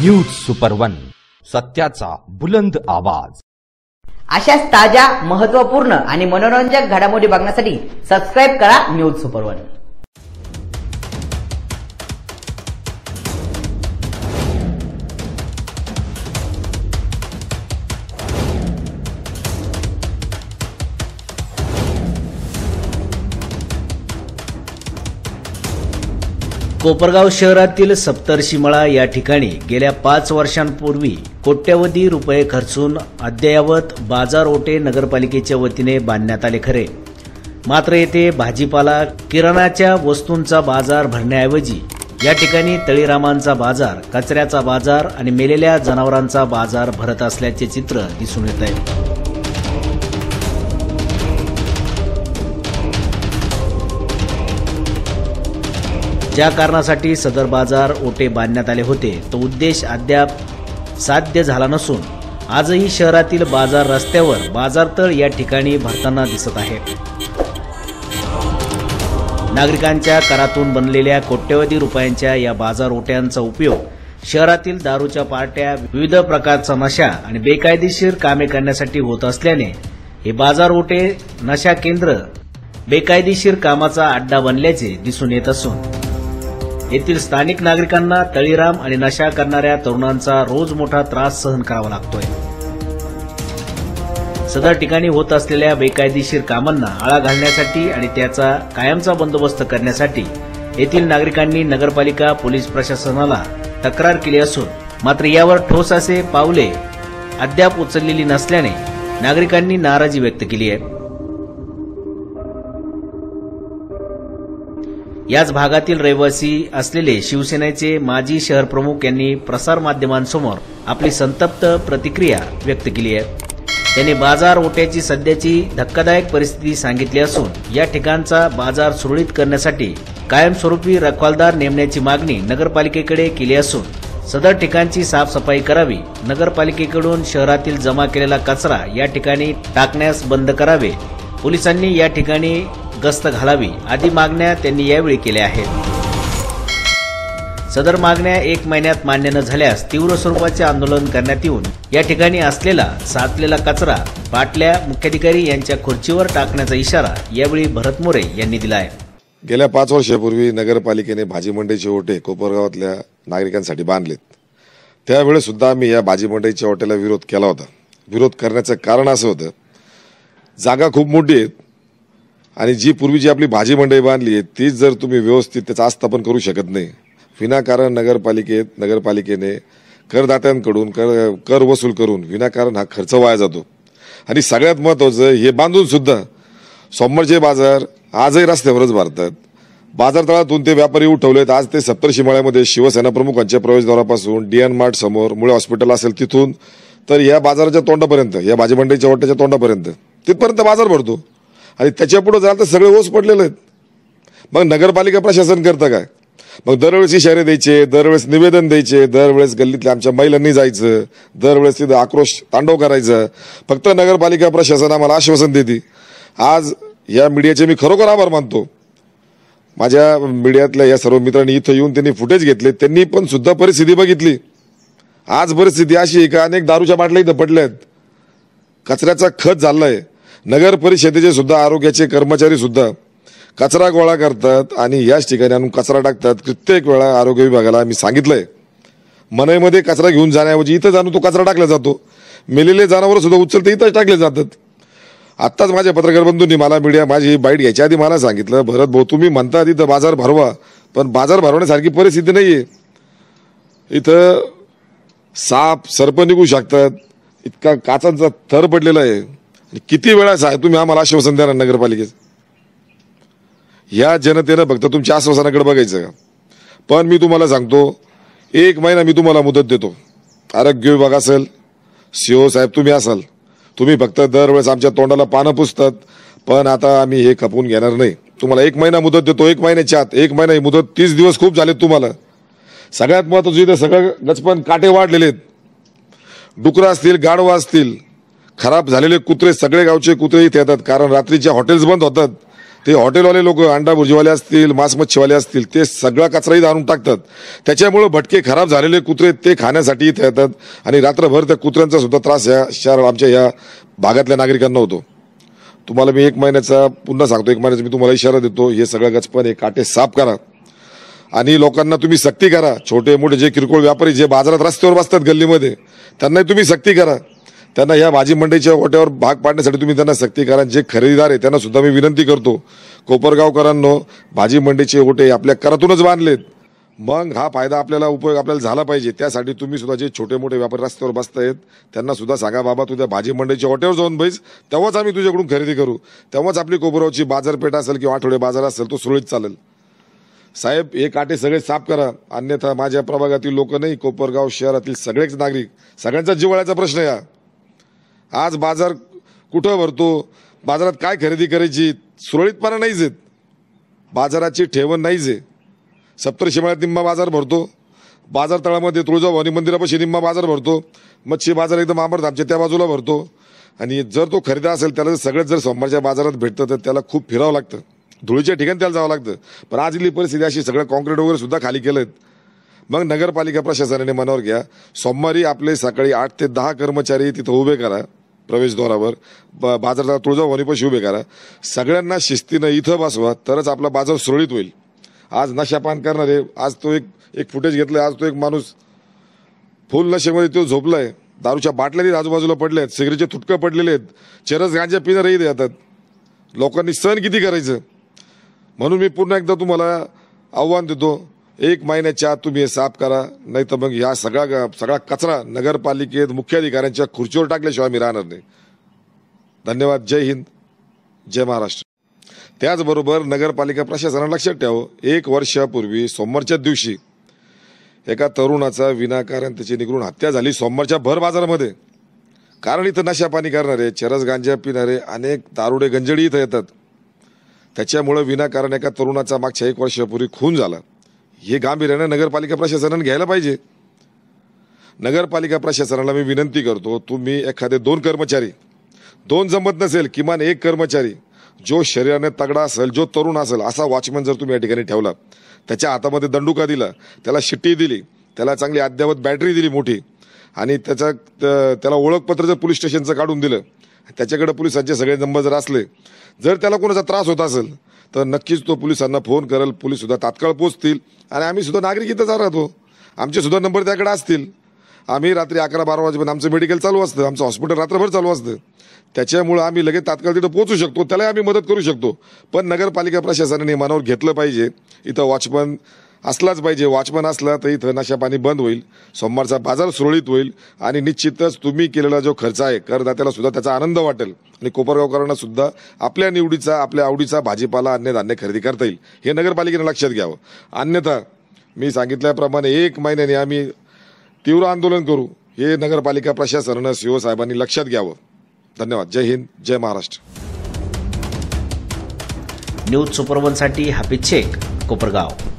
news super one सत्याचा बुलंद आवाज अशाच ताज्या महत्वपूर्ण आणि मनोरंजक घडामोडी बघण्यासाठी सबस्क्राईब करा न्यूज सुपर वन कोपरगाव शहरातील मळा या ठिकाणी गेल्या पाच वर्षांपूर्वी कोट्यवधी रुपये खर्चून अद्ययावत बाजार ओटे नगरपालिकेच्या वतीने बांधण्यात आले खरे मात्र येथे भाजीपाला किराणाच्या वस्तूंचा बाजार भरण्याऐवजी या ठिकाणी तळीरामांचा बाजार कचऱ्याचा बाजार आणि मेलेल्या जनावरांचा बाजार भरत असल्याचे चित्र दिसून येत आहे ज्या कारणासाठी सदर बाजार ओटे बांधण्यात आले होते तो उद्देश अद्याप साध्य झाला नसून आजही शहरातील बाजार रस्त्यावर बाजारतळ या ठिकाणी भरताना दिसत आहे नागरिकांच्या करातून बनलेल्या कोट्यवधी रुपयांच्या या बाजार ओट्यांचा उपयोग शहरातील दारूच्या पार्ट्या विविध प्रकारचा नशा आणि बेकायदेशीर कामे करण्यासाठी होत असल्याने हे बाजार ओटे नशा केंद्र बेकायदेशीर कामाचा अड्डा बनल्याचे दिसून येत असून येथील स्थानिक नागरिकांना तळीराम आणि नशा करणाऱ्या तरुणांचा रोज मोठा त्रास सहन करावा लागतोय सदर ठिकाणी होत असलेल्या बेकायदेशीर कामांना आळा घालण्यासाठी आणि त्याचा कायमचा बंदोबस्त करण्यासाठी येथील नागरिकांनी नगरपालिका पोलीस प्रशासनाला तक्रार केली असून मात्र यावर ठोस असे पावले अद्याप उचललेली नसल्याने नागरिकांनी नाराजी व्यक्त केली आहे याच भागातील रहिवासी असलेले शिवसेनेचे माजी शहर प्रमुख यांनी प्रसार माध्यमांसमोर आपली संतप्त प्रतिक्रिया व्यक्त केली आहे त्यांनी बाजार ओट्याची सध्याची धक्कादायक परिस्थिती सांगितली असून या ठिकाणचा बाजार सुरळीत करण्यासाठी कायमस्वरूपी रखवालदार नेमण्याची मागणी नगरपालिकेकडे केली असून सदर ठिकाणची साफसफाई करावी नगरपालिकेकडून शहरातील जमा केलेला कचरा या ठिकाणी टाकण्यास बंद करावे पोलिसांनी या ठिकाणी गस्त घालावी आदी मागण्या त्यांनी यावेळी केल्या आहेत सदर मागण्या एक महिन्यात मान्य न झाल्यास तीव्र स्वरूपाचे आंदोलन करण्यात येऊन या ठिकाणी असलेला साचलेला कचरा बाटल्या मुख्याधिकारी यांच्या खुर्चीवर टाकण्याचा इशारा यावेळी भरत मोरे यांनी दिला आहे गेल्या पाच वर्षापूर्वी नगरपालिकेने भाजी मंडईचे ओटे कोपरगावातल्या नागरिकांसाठी बांधलेत त्यावेळेस सुद्धा आम्ही या भाजी मंडईच्या ओट्याला विरोध केला होता विरोध करण्याचं कारण असं होतं जागा खूप मोठी आहेत आणि जी पूर्वी जी आपली भाजी मंडई बांधली आहे तीच जर तुम्ही व्यवस्थित त्याचं आस्थापन करू शकत नाही विनाकारण नगरपालिकेत नगरपालिकेने करदात्यांकडून कर कर वसूल करून विनाकारण हा खर्च वाया जातो आणि सगळ्यात महत्त्वाचं हे बांधून सुद्धा सोमवारचे बाजार आजही रस्त्यावरच भारतात बाजारतळातून ते व्यापारी उठवलेत आज ते सप्तर्षी माळ्यामध्ये शिवसेना प्रमुखांच्या प्रवेशद्वारापासून डीएन मार्ट समोर मुळे हॉस्पिटल असेल तिथून तर या बाजाराच्या तोंडापर्यंत या भाजी मंडईच्या वाट्याच्या तोंडापर्यंत तिथपर्यंत बाजार भरतो आणि त्याच्या पुढे जाल तर सगळे ओस पडलेले आहेत मग नगरपालिका प्रशासन करतं काय मग दरवेळेस इशारे द्यायचे दरवेळेस निवेदन द्यायचे दरवेळेस गल्लीतल्या आमच्या महिलांनी जायचं दरवेळेस तिथं आक्रोश तांडव करायचं फक्त नगरपालिका प्रशासन आम्हाला आश्वासन देते आज या मीडियाचे मी खरोखर आभार मानतो माझ्या मीडियातल्या या सर्व मित्रांनी इथं येऊन त्यांनी फुटेज घेतले त्यांनी पण सुद्धा परिस्थिती बघितली आज परिस्थिती अशी आहे का अनेक दारूच्या बाटल्या इथं पडल्या आहेत कचऱ्याचा खत झाला आहे नगर परिषदेचे सुद्धा आरोग्याचे कर्मचारी सुद्धा कचरा गोळा करतात आणि याच ठिकाणी आणून कचरा टाकतात कित्येक वेळा आरोग्य विभागाला मी सांगितलंय मनईमध्ये कचरा घेऊन जाण्याऐवजी इथं जाणून तो कचरा टाकला जातो मेलेले जनावर सुद्धा उचलते इथंच टाकले जातात आत्ताच माझ्या पत्रकार बंधूंनी मला मीडिया माझी बाईट घ्यायच्या आधी मला सांगितलं भरत भाऊ तुम्ही म्हणता इथं बाजार भरवा पण बाजार भरवण्यासारखी परिस्थिती नाही आहे इथं साप सर्प निघू शकतात इतका काचांचा थर पडलेला आहे आणि किती वेळा साहेब तुम्ही आम्हाला आश्वासन द्या नगरपालिकेचं या जनतेनं फक्त तुमच्या आश्वासनाकडे बघायचं का पण मी तुम्हाला सांगतो एक महिना मी तुम्हाला मुदत देतो आरोग्य विभाग असेल सीओ e साहेब तुम्ही असाल तुम्ही फक्त दरवेळेस आमच्या तोंडाला पानं पुसतात पण आता आम्ही हे खपवून घेणार नाही तुम्हाला एक महिना मुदत देतो एक महिन्याच्या आत एक महिना ही मुदत तीस दिवस खूप झालेत तुम्हाला सगळ्यात महत्वाचं इथं सगळं गचपण काटे वाढलेले आहेत डुकरं असतील गाढवा असतील खराब झालेले कुत्रे सगळे गावचे कुत्रे इथे येतात कारण रात्रीचे हॉटेल्स बंद होतात ते हॉटेलवाले लोक अंडा भुर्जीवाले असतील मांस मच्छीवाले असतील ते सगळा कचराही आणून टाकतात त्याच्यामुळे भटके खराब झालेले कुत्रे ते खाण्यासाठी इथे येतात आणि रात्रभर त्या कुत्र्यांचा सुद्धा त्रास या शहर आमच्या या भागातल्या नागरिकांना होतो तुम्हाला मी एक महिन्याचा पुन्हा सांगतो एक महिन्याचा मी तुम्हाला इशारा देतो हे सगळं गचपण हे काटे साफ करा आणि लोकांना तुम्ही सक्ती करा छोटे मोठे जे किरकोळ व्यापारी जे बाजारात रस्त्यावर बसतात गल्लीमध्ये त्यांनाही तुम्ही सक्ती करा त्यांना या भाजी मंडईच्या ओट्यावर भाग पाडण्यासाठी तुम्ही त्यांना सक्ती कारण जे खरेदीदार आहे त्यांना सुद्धा मी विनंती करतो कोपरगावकरांनो भाजी मंडईचे ओटे आपल्या करातूनच बांधलेत मग हा फायदा आपल्याला उपयोग आपल्याला झाला पाहिजे त्यासाठी तुम्ही सुद्धा जे छोटे मोठे व्यापारी रस्त्यावर बसतायत त्यांना सुद्धा सांगा बाबा तुझ्या भाजी मंडईच्या ओट्यावर जाऊन बैस तेव्हाच आम्ही तुझ्याकडून खरेदी करू तेव्हाच आपली कोपरगावची बाजारपेठ असेल किंवा आठवडे बाजार असेल तो सुरळीत चालेल साहेब हे काटे सगळे साफ करा अन्यथा माझ्या प्रभागातील लोक नाही कोपरगाव शहरातील सगळेच नागरिक सगळ्यांचा जिवळ्याचा प्रश्न या आज बाजार कुठं भरतो बाजारात काय खरेदी करायची सुरळीतपणा नाहीच आहेत बाजाराची ठेवण नाहीच आहे सप्तशिमाळ्यात निम्मा बाजार भरतो बाजार तळामध्ये तुळजाभवानी मंदिरापाशी निम्मा बाजार भरतो मच्छी बाजार एकदम आमर आमच्या त्या बाजूला भरतो आणि जर तो खरेदी असेल त्याला जर सगळ्यात जर सोमवारच्या बाजारात भेटतं तर त्याला खूप फिरावं लागतं धुळीच्या ठिकाणी त्याला जावं लागतं पण आज परिस्थिती अशी सगळं कॉन्क्रीट वगैरे सुद्धा खाली केलं मग नगरपालिका प्रशासनाने मनावर घ्या सोमवारी आपले सकाळी आठ ते दहा कर्मचारी तिथं उभे करा प्रवेशद्वारावर ब तुळजा तुळजाभवानीपाशी उभे करा सगळ्यांना शिस्तीनं इथं बसवा तरच आपला बाजार सुरळीत होईल आज नशापान करणारे आज तो एक एक फुटेज घेतलं आज तो एक माणूस फुल नशेमध्ये तो झोपला आहे दारूच्या बाटल्याही आजूबाजूला पडल्या आहेत सिगरेटचे तुटकं पडलेले आहेत चरस गांजा पिणारही देतात लोकांनी सहन किती करायचं म्हणून मी पुन्हा एकदा तुम्हाला आव्हान देतो एक महिन्याच्या आत तुम्ही हे साफ करा नाही तर मग या सगळा सगळा कचरा नगरपालिकेत मुख्याधिकाऱ्यांच्या खुर्चीवर टाकल्याशिवाय मी राहणार नाही धन्यवाद जय हिंद जय महाराष्ट्र त्याचबरोबर नगरपालिका प्रशासनाला लक्षात ठेवा एक वर्षापूर्वी सोमवारच्या दिवशी एका तरुणाचा विनाकारण त्याची निघून हत्या झाली सोमवारच्या भर बाजारामध्ये कारण इथं नशापाणी करणारे चरस गांजा पिणारे अनेक दारुडे गंजडी इथं येतात त्याच्यामुळं विनाकारण एका तरुणाचा मागच्या एक वर्षापूर्वी खून झाला हे गांभीर्यानं नगरपालिका प्रशासनानं घ्यायला पाहिजे नगरपालिका प्रशासनाला मी विनंती करतो तुम्ही एखादे दोन कर्मचारी दोन जमत नसेल किमान एक कर्मचारी जो शरीराने तगडा असेल जो तरुण असेल असा वॉचमॅन जर तुम्ही या ठिकाणी ठेवला त्याच्या हातामध्ये दंडुका दिला त्याला शिट्टी दिली त्याला चांगली अद्यावत बॅटरी दिली मोठी आणि त्याचा त्याला ओळखपत्र जर पोलीस स्टेशनचं काढून दिलं त्याच्याकडे पोलिसांचे सगळे नंबर जर असले जर त्याला कोणाचा त्रास होत असेल तर नक्कीच तो पोलिसांना फोन करेल सुद्धा तात्काळ पोचतील आणि आम्ही सुद्धा नागरिक इथंच राहतो सुद्धा नंबर त्याकडे असतील आम्ही रात्री अकरा बारा वाजेपर्यंत आमचं मेडिकल चालू असतं आमचं हॉस्पिटल रात्रभर चालू असतं त्याच्यामुळं आम्ही लगेच तात्काळ तिथं पोहोचू शकतो त्यालाही आम्ही मदत करू शकतो पण नगरपालिका प्रशासनाने मनावर घेतलं पाहिजे इथं वॉचमन असलाच पाहिजे वॉचमन असला तरी इथं नशापाणी बंद होईल सोमवारचा बाजार सुरळीत होईल आणि निश्चितच तुम्ही केलेला जो खर्च आहे करदात्याला सुद्धा त्याचा आनंद वाटेल आणि कोपरगावकरांना सुद्धा आपल्या निवडीचा आपल्या आवडीचा भाजीपाला धान्य खरेदी करता येईल हे नगरपालिकेने लक्षात घ्यावं अन्यथा मी सांगितल्याप्रमाणे एक महिन्याने आम्ही तीव्र आंदोलन करू हे नगरपालिका प्रशासनानं शिवसाहेबांनी साहेबांनी लक्षात घ्यावं धन्यवाद जय हिंद जय महाराष्ट्र न्यूज साठी हॅपी शेख कोपरगाव